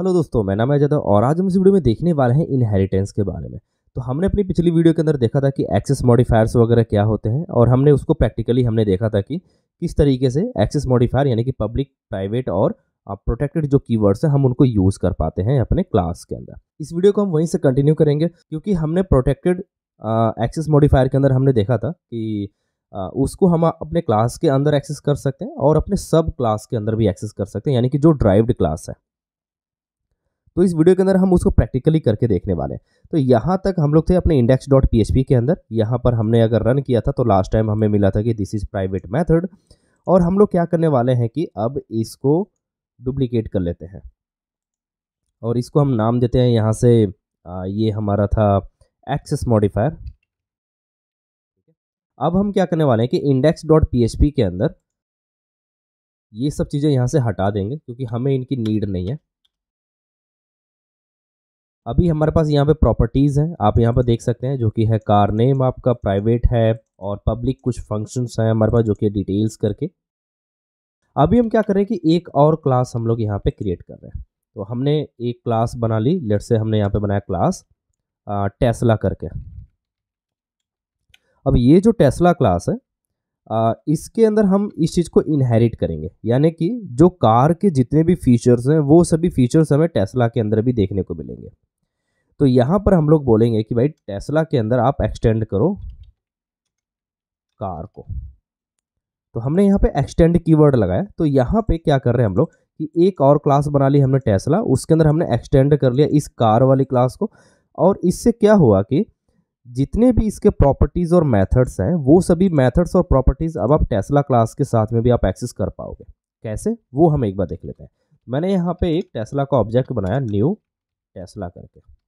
Hello दोस्तों मैं नाम है जदव और आज हम इस वीडियो में देखने वाले हैं इनहेरिटेंस के बारे में तो हमने अपनी पिछली वीडियो के अंदर देखा था कि एक्सेस मॉडिफायर्स वगैरह क्या होते हैं और हमने उसको प्रैक्टिकली हमने देखा था कि किस तरीके से एक्सेस मॉडिफायर यानी कि पब्लिक प्राइवेट और प्रोटेक्टेड जो कीवर्ड्स हैं हम उनको यूज़ कर पाते हैं अपने क्लास के अंदर इस वीडियो को हम वहीं से कंटिन्यू करेंगे क्योंकि हमने प्रोटेक्टेड एक्सेस मॉडिफायर के अंदर हमने देखा था कि उसको हम अपने क्लास के अंदर एक्सेस कर सकते हैं और अपने सब क्लास के अंदर भी एक्सेस कर सकते हैं यानी कि जो ड्राइव्ड क्लास है तो इस वीडियो के अंदर हम उसको प्रैक्टिकली करके देखने वाले हैं तो यहाँ तक हम लोग थे अपने इंडेक्स डॉट पी के अंदर यहाँ पर हमने अगर रन किया था तो लास्ट टाइम हमें मिला था कि दिस इज़ प्राइवेट मैथड और हम लोग क्या करने वाले हैं कि अब इसको डुप्लीकेट कर लेते हैं और इसको हम नाम देते हैं यहाँ से आ, ये हमारा था एक्सेस मॉडिफायर अब हम क्या करने वाले हैं कि इंडेक्स डॉट पी के अंदर ये सब चीज़ें यहाँ से हटा देंगे क्योंकि हमें इनकी नीड नहीं है अभी हमारे पास यहाँ पे प्रॉपर्टीज़ हैं आप यहाँ पर देख सकते हैं जो कि है कार नेम आपका प्राइवेट है और पब्लिक कुछ फंक्शंस हैं हमारे पास जो कि डिटेल्स करके अभी हम क्या कर रहे हैं कि एक और क्लास हम लोग यहाँ पे क्रिएट कर रहे हैं तो हमने एक क्लास बना ली लेट से हमने यहाँ पे बनाया क्लास टेस्ला करके अब ये जो टेस्ला क्लास है आ, इसके अंदर हम इस चीज़ को इनहेरिट करेंगे यानी कि जो कार के जितने भी फीचर्स हैं वो सभी फीचर्स हमें टेस्ला के अंदर भी देखने को मिलेंगे तो यहाँ पर हम लोग बोलेंगे कि भाई टेस्ला के अंदर आप एक्सटेंड करो कार को तो हमने यहाँ पे एक्सटेंड कीवर्ड लगाया तो यहाँ पे क्या कर रहे हैं हम लोग कि एक और क्लास बना ली हमने टेस्ला उसके अंदर हमने एक्सटेंड कर लिया इस कार वाली क्लास को और इससे क्या हुआ कि जितने भी इसके प्रॉपर्टीज़ और मेथड्स हैं वो सभी मेथड्स और प्रॉपर्टीज़ अब आप टेस्ला क्लास के साथ में भी आप एक्सेस कर पाओगे कैसे वो हम एक बार देख लेते हैं मैंने यहाँ पे एक टेस्ला का ऑब्जेक्ट बनाया न्यू टेस्ला करके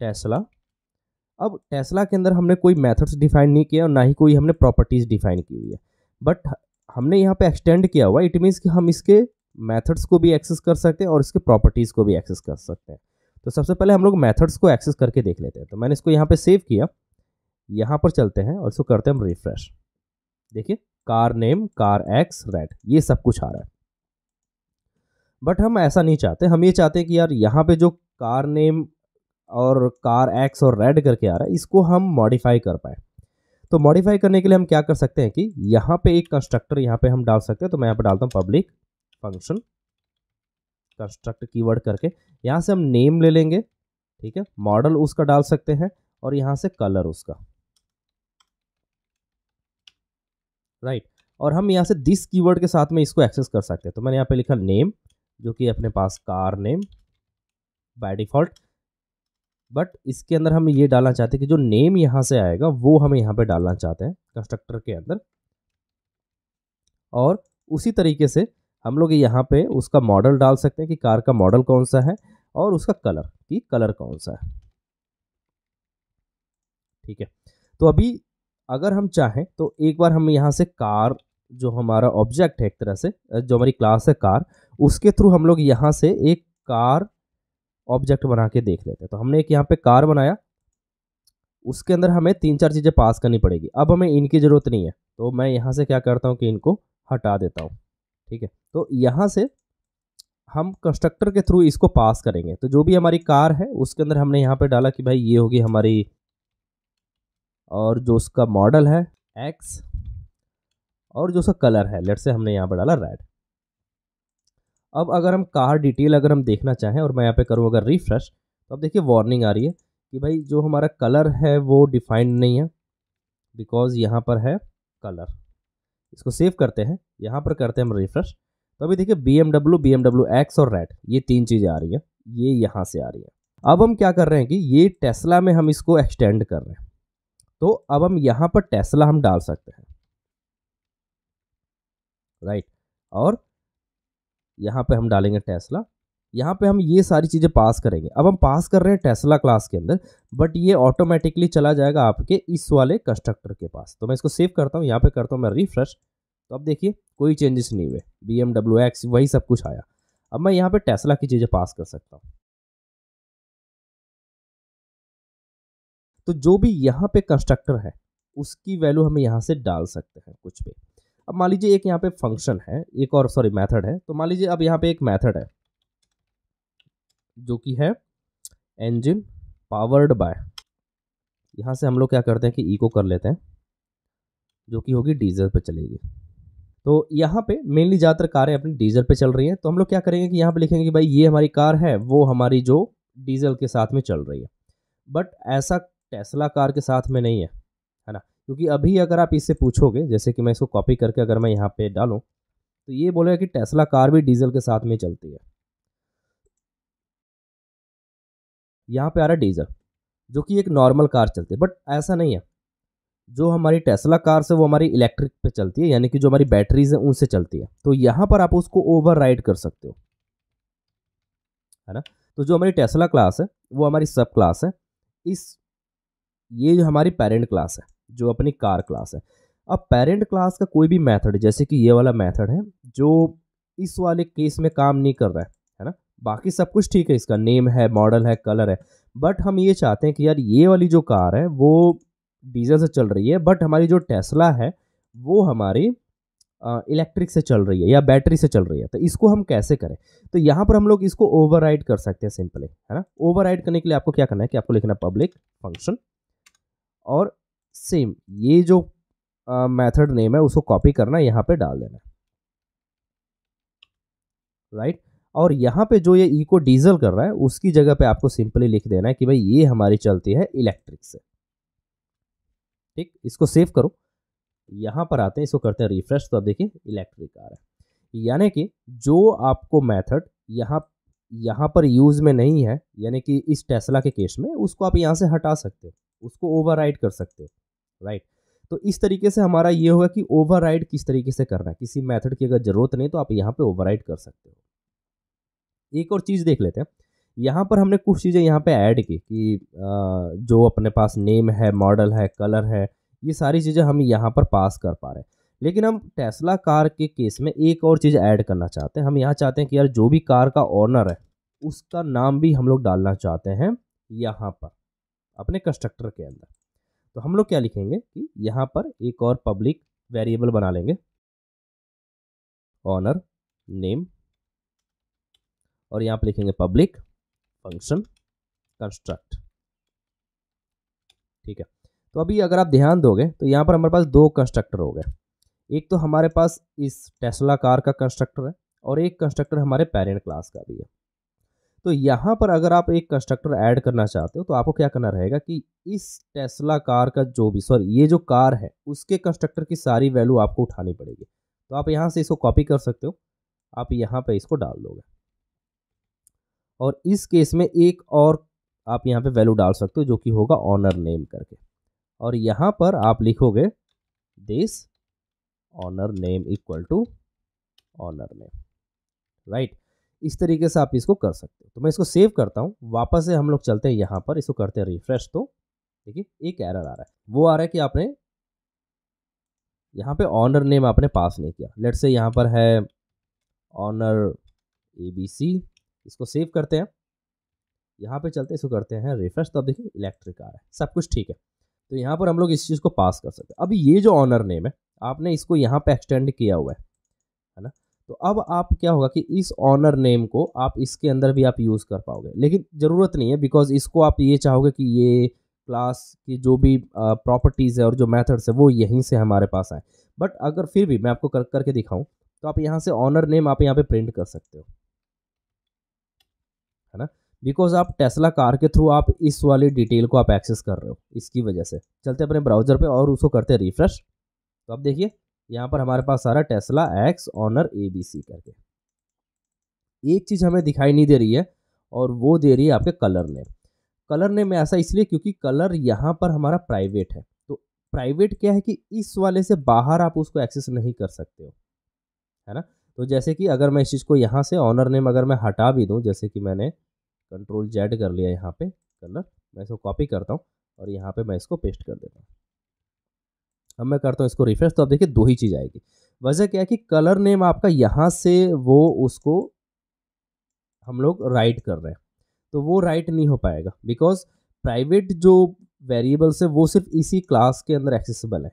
टेस्ला अब टेस्ला के अंदर हमने कोई मेथड्स डिफाइन नहीं किया और ना ही कोई हमने प्रॉपर्टीज़ डिफाइन की हुई है बट हमने यहाँ पे एक्सटेंड किया हुआ इट मीन्स कि हम इसके मेथड्स को भी एक्सेस कर सकते हैं और इसके प्रॉपर्टीज़ को भी एक्सेस कर सकते हैं तो सबसे पहले हम लोग मैथड्स को एक्सेस करके देख लेते हैं तो मैंने इसको यहाँ पर सेव किया यहाँ पर चलते हैं और इसको करते हैं हम रिफ्रेश देखिए car name car X red ये सब कुछ आ रहा है बट हम ऐसा नहीं चाहते हम ये चाहते हैं कि यार यहाँ पे जो कार नेम और कार एक्स और रेड करके आ रहा है इसको हम मॉडिफाई कर पाए तो मॉडिफाई करने के लिए हम क्या कर सकते हैं कि यहाँ पे एक कंस्ट्रक्टर यहाँ पे हम डाल सकते हैं तो मैं यहाँ पे डालता हूँ पब्लिक फंक्शन कंस्ट्रक्ट कीवर्ड करके यहाँ से हम नेम ले लेंगे ठीक है मॉडल उसका डाल सकते हैं और यहाँ से कलर उसका राइट right. और हम यहाँ से दिस कीवर्ड के साथ में इसको एक्सेस कर सकते हैं तो मैंने यहाँ पे लिखा नेम जो कि अपने पास car name by default but इसके अंदर हम ये डालना चाहते हैं कि जो नेम यहाँ से आएगा वो हमें यहाँ पे डालना चाहते हैं कंस्ट्रक्टर के अंदर और उसी तरीके से हम लोग यहाँ पे उसका मॉडल डाल सकते हैं कि कार का मॉडल कौन सा है और उसका कलर कि कलर कौन सा है ठीक है तो अभी अगर हम चाहें तो एक बार हम यहाँ से कार जो हमारा ऑब्जेक्ट है एक तरह से जो हमारी क्लास है कार उसके थ्रू हम लोग यहाँ से एक कार ऑब्जेक्ट बना के देख लेते हैं तो हमने एक यहाँ पे कार बनाया उसके अंदर हमें तीन चार चीज़ें पास करनी पड़ेगी अब हमें इनकी ज़रूरत नहीं है तो मैं यहाँ से क्या करता हूँ कि इनको हटा देता हूँ ठीक है तो यहाँ से हम कंस्ट्रक्टर के थ्रू इसको पास करेंगे तो जो भी हमारी कार है उसके अंदर हमने यहाँ पे डाला कि भाई ये होगी हमारी और जो उसका मॉडल है एक्स और जो उसका कलर है लेट से हमने यहाँ पर डाला रेड अब अगर हम कार डिटेल अगर हम देखना चाहें और मैं यहाँ पे करूँ अगर रिफ्रेश तो अब देखिए वार्निंग आ रही है कि भाई जो हमारा कलर है वो डिफाइंड नहीं है बिकॉज यहाँ पर है कलर इसको सेव करते हैं यहाँ पर करते हैं हम रिफ्रेश तो अभी देखिए B M W B M W X और रेड ये तीन चीज़ें आ रही है ये यहाँ से आ रही है अब हम क्या कर रहे हैं कि ये टेस्ला में हम इसको एक्सटेंड कर रहे हैं तो अब हम यहाँ पर टेस्ला हम डाल सकते हैं राइट और यहाँ पे हम डालेंगे टेस्ला यहाँ पे हम ये सारी चीज़ें पास करेंगे अब हम पास कर रहे हैं टेस्ला क्लास के अंदर बट ये ऑटोमेटिकली चला जाएगा आपके इस वाले कंस्ट्रक्टर के पास तो मैं इसको सेव करता हूँ यहाँ पे करता हूँ मैं रिफ्रेश तो अब देखिए कोई चेंजेस नहीं हुए बी एम एक्स वही सब कुछ आया अब मैं यहाँ पर टेस्ला की चीज़ें पास कर सकता हूँ तो जो भी यहाँ पे कंस्ट्रक्टर है उसकी वैल्यू हम यहाँ से डाल सकते हैं कुछ भी अब मान लीजिए एक यहाँ पे फंक्शन है एक और सॉरी मेथड है तो मान लीजिए अब यहाँ पे एक मेथड है जो कि है इंजन पावर्ड बाय यहाँ से हम लोग क्या करते हैं कि ईको कर लेते हैं जो कि होगी डीजल पे चलेगी तो यहाँ पे मेनली ज़्यादातर कारें अपनी डीजल पे चल रही हैं तो हम लोग क्या करेंगे कि यहाँ पे लिखेंगे कि भाई ये हमारी कार है वो हमारी जो डीजल के साथ में चल रही है बट ऐसा टेस्ला कार के साथ में नहीं है क्योंकि अभी अगर आप इससे पूछोगे जैसे कि मैं इसको कॉपी करके अगर मैं यहाँ पे डालूँ तो ये बोलेगा कि टेस्ला कार भी डीजल के साथ में चलती है यहाँ पे आ रहा है डीजल जो कि एक नॉर्मल कार चलती है बट ऐसा नहीं है जो हमारी टेस्ला कार से वो हमारी इलेक्ट्रिक पे चलती है यानी कि जो हमारी बैटरीज हैं उनसे चलती है तो यहाँ पर आप उसको ओवर कर सकते हो है ना तो जो हमारी टेस्ला क्लास है वो हमारी सब क्लास है इस ये जो हमारी पेरेंट क्लास है जो अपनी कार क्लास है अब पेरेंट क्लास का कोई भी मेथड जैसे कि ये वाला मेथड है जो इस वाले केस में काम नहीं कर रहा है है ना बाकी सब कुछ ठीक है इसका नेम है मॉडल है कलर है बट हम ये चाहते हैं कि यार ये वाली जो कार है वो डीजल से चल रही है बट हमारी जो टेस्ला है वो हमारी इलेक्ट्रिक से चल रही है या बैटरी से चल रही है तो इसको हम कैसे करें तो यहाँ पर हम लोग इसको ओवर कर सकते हैं सिंपली है ना ओवर करने के लिए आपको क्या करना है कि आपको लिखना पब्लिक फंक्शन और सेम ये जो मेथड uh, नेम है उसको कॉपी करना यहाँ पे डाल देना राइट right? और यहाँ पे जो ये इको e डीजल कर रहा है उसकी जगह पे आपको सिंपली लिख देना है कि भाई ये हमारी चलती है इलेक्ट्रिक से ठीक इसको सेव करो यहाँ पर आते हैं इसको करते हैं रिफ्रेश तो आप देखिए इलेक्ट्रिक आ रहा है यानी कि जो आपको मेथड यहाँ यहाँ पर यूज़ में नहीं है यानी कि इस टेस्ला के केस में उसको आप यहाँ से हटा सकते हो उसको ओवर कर सकते हो राइट तो इस तरीके से हमारा ये होगा कि ओवर किस तरीके से करना है किसी मेथड की अगर ज़रूरत नहीं तो आप यहाँ पे ओवर कर सकते हो एक और चीज़ देख लेते हैं यहाँ पर हमने कुछ चीज़ें यहाँ पे ऐड की कि जो अपने पास नेम है मॉडल है कलर है ये सारी चीज़ें हम यहाँ पर पास कर पा रहे हैं लेकिन हम टेस्ला कार के केस में एक और चीज़ ऐड करना चाहते हैं हम यहाँ चाहते हैं कि यार जो भी कार का ऑनर है उसका नाम भी हम लोग डालना चाहते हैं यहाँ पर अपने कंस्ट्रक्टर के अंदर तो हम लोग क्या लिखेंगे कि यहाँ पर एक और पब्लिक वेरिएबल बना लेंगे ऑनर नेम और यहाँ पर लिखेंगे पब्लिक फंक्शन कंस्ट्रक्ट ठीक है तो अभी अगर आप ध्यान दोगे तो यहाँ पर हमारे पास दो कंस्ट्रक्टर हो गए एक तो हमारे पास इस टेस्ला कार का कंस्ट्रक्टर है और एक कंस्ट्रक्टर हमारे पेरेंट क्लास का भी है तो यहाँ पर अगर आप एक कंस्ट्रक्टर ऐड करना चाहते हो तो आपको क्या करना रहेगा कि इस टेस्ला कार का जो भी सॉरी ये जो कार है उसके कंस्ट्रक्टर की सारी वैल्यू आपको उठानी पड़ेगी तो आप यहाँ से इसको कॉपी कर सकते हो आप यहाँ पे इसको डाल दोगे और इस केस में एक और आप यहाँ पे वैल्यू डाल सकते हो जो कि होगा ऑनर नेम करके और यहाँ पर आप लिखोगे this owner name equal to owner name right इस तरीके से आप इसको कर सकते हो तो मैं इसको सेव करता हूँ वापस से हम लोग चलते हैं यहाँ पर इसको करते हैं रिफ्रेश तो देखिए एक एरर आ रहा है वो आ रहा है कि आपने यहाँ पे ऑनर नेम आपने पास नहीं किया लेट से यहाँ पर है ऑनर ए बी सी इसको सेव करते हैं यहाँ पे चलते इसको करते हैं रिफ्रेश तो अब देखिए इलेक्ट्रिक आ रहा है सब कुछ ठीक है तो यहाँ पर हम लोग इस चीज़ को पास कर सकते हैं अब ये जो ऑनर नेम है आपने इसको यहाँ पे एक्सटेंड किया हुआ है तो अब आप क्या होगा कि इस ऑनर नेम को आप इसके अंदर भी आप यूज़ कर पाओगे लेकिन ज़रूरत नहीं है बिकॉज इसको आप ये चाहोगे कि ये क्लास की जो भी प्रॉपर्टीज़ है और जो मेथड्स है वो यहीं से हमारे पास आए बट अगर फिर भी मैं आपको कर करके दिखाऊं तो आप यहाँ से ऑनर नेम आप यहाँ पे प्रिंट कर सकते हो है ना बिकॉज आप टेस्ला कार के थ्रू आप इस वाली डिटेल को आप एक्सेस कर रहे हो इसकी वजह से चलते अपने ब्राउज़र पे और उसको करते रिफ्रेश तो आप देखिए यहाँ पर हमारे पास सारा Tesla X owner A B C करके एक चीज़ हमें दिखाई नहीं दे रही है और वो दे रही है आपके कलर नेम कलर नेम में ऐसा इसलिए क्योंकि कलर यहाँ पर हमारा प्राइवेट है तो प्राइवेट क्या है कि इस वाले से बाहर आप उसको एक्सेस नहीं कर सकते हो है ना तो जैसे कि अगर मैं इस चीज़ को यहाँ से ऑनर नेम अगर मैं हटा भी दूँ जैसे कि मैंने कंट्रोल जेड कर लिया यहाँ पे कलर मैं इसको कॉपी करता हूँ और यहाँ पे मैं इसको पेस्ट कर देता हूँ अब मैं करता हूँ इसको रिफ्रेश तो आप देखिए दो ही चीज़ आएगी वजह क्या है कि कलर नेम आपका यहाँ से वो उसको हम लोग राइट कर रहे हैं तो वो राइट नहीं हो पाएगा बिकॉज प्राइवेट जो वेरिएबल्स है वो सिर्फ इसी क्लास के अंदर एक्सेसिबल है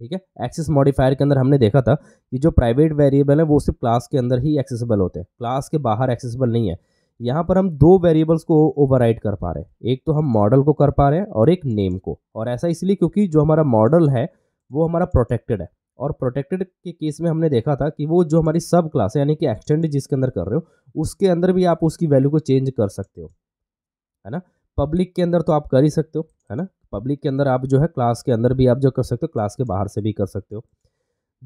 ठीक है एक्सेस मॉडिफायर के अंदर हमने देखा था कि जो प्राइवेट वेरिएबल है वो सिर्फ क्लास के अंदर ही एक्सेसिबल होते हैं क्लास के बाहर एक्सेसिबल नहीं है यहाँ पर हम दो वेरिएबल्स को ओवरराइड कर पा रहे हैं एक तो हम मॉडल को कर पा रहे हैं और एक नेम को और ऐसा इसलिए क्योंकि जो हमारा मॉडल है वो हमारा प्रोटेक्टेड है और प्रोटेक्टेड के केस में हमने देखा था कि वो जो हमारी सब क्लास है यानी कि एक्सटेंड जिसके अंदर कर रहे हो उसके अंदर भी आप उसकी वैल्यू को चेंज कर सकते हो है ना पब्लिक के अंदर तो आप कर ही सकते हो है ना पब्लिक के अंदर आप जो है क्लास के अंदर भी आप जो कर सकते हो क्लास के बाहर से भी कर सकते हो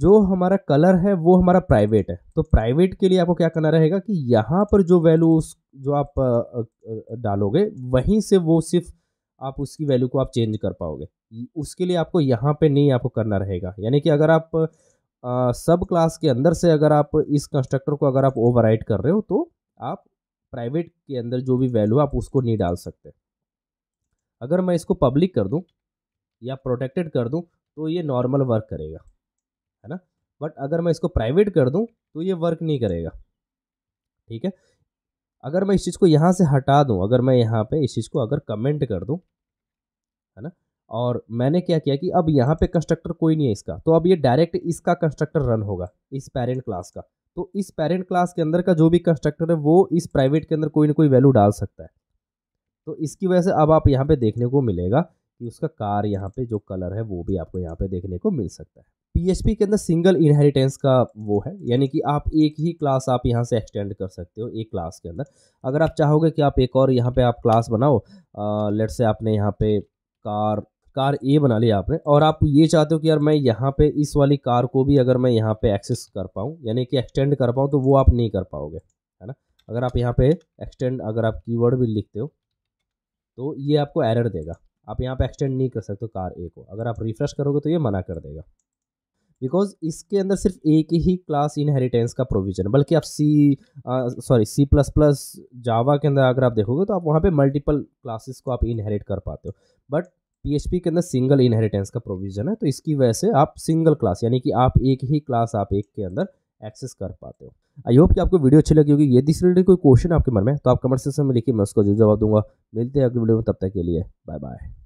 जो हमारा कलर है वो हमारा प्राइवेट है तो प्राइवेट के लिए आपको क्या करना रहेगा कि यहाँ पर जो वैल्यू उस जो आप डालोगे वहीं से वो सिर्फ आप उसकी वैल्यू को आप चेंज कर पाओगे उसके लिए आपको यहाँ पे नहीं आपको करना रहेगा यानी कि अगर आप आ, सब क्लास के अंदर से अगर आप इस कंस्ट्रक्टर को अगर आप ओवर कर रहे हो तो आप प्राइवेट के अंदर जो भी वैल्यू आप उसको नहीं डाल सकते अगर मैं इसको पब्लिक कर दूँ या प्रोटेक्टेड कर दूँ तो ये नॉर्मल वर्क करेगा है ना बट अगर मैं इसको प्राइवेट कर दूँ तो ये वर्क नहीं करेगा ठीक है अगर मैं इस चीज़ को यहाँ से हटा दूँ अगर मैं यहाँ पे इस चीज़ को अगर कमेंट कर दूँ है ना और मैंने क्या किया कि अब यहाँ पे कंस्ट्रक्टर कोई नहीं है इसका तो अब ये डायरेक्ट इसका कंस्ट्रक्टर रन होगा इस पेरेंट क्लास का तो इस पेरेंट क्लास के अंदर का जो भी कंस्ट्रक्टर है वो इस प्राइवेट के अंदर कोई ना कोई वैल्यू डाल सकता है तो इसकी वजह से अब आप यहाँ पे देखने को मिलेगा कि उसका कार यहाँ पे जो कलर है वो भी आपको यहाँ पे देखने को मिल सकता है पीएचपी के अंदर सिंगल इनहेरिटेंस का वो है यानी कि आप एक ही क्लास आप यहाँ से एक्सटेंड कर सकते हो एक क्लास के अंदर अगर आप चाहोगे कि आप एक और यहाँ पे आप क्लास बनाओ लेट से आपने यहाँ पे कार कार ए बना लिया आपने और आप ये चाहते हो कि यार मैं यहाँ पे इस वाली कार को भी अगर मैं यहाँ पे एक्सेस कर पाऊँ यानी कि एक्सटेंड कर पाऊँ तो वो आप नहीं कर पाओगे है ना अगर आप यहाँ पे एक्सटेंड अगर आप कीवर्ड भी लिखते हो तो ये आपको एरर देगा आप यहाँ पे एक्सटेंड नहीं कर सकते कार ए को अगर आप रिफ्रेश करोगे तो ये मना कर देगा बिकॉज इसके अंदर सिर्फ एक ही क्लास इनहेरिटेंस का प्रोविजन है बल्कि आप C sorry C plus plus Java के अंदर अगर आप देखोगे तो आप वहाँ पे मल्टीपल क्लासेस को आप इनहेरिट कर पाते हो बट पी के अंदर सिंगल इनहेरिटेंस का प्रोविजन है तो इसकी वजह से आप सिंगल क्लास यानी कि आप एक ही क्लास आप एक के अंदर एक्सेस कर पाते हो आई होप कि आपको वीडियो अच्छी लगी होगी यदि इससे रिलेटेड कोई क्वेश्चन आपके मन में तो आप कमेंट सेक्शन में लिखिए मैं उसका जो जवाब दूंगा मिलते हैं अगले वीडियो में तब तक के लिए बाय बाय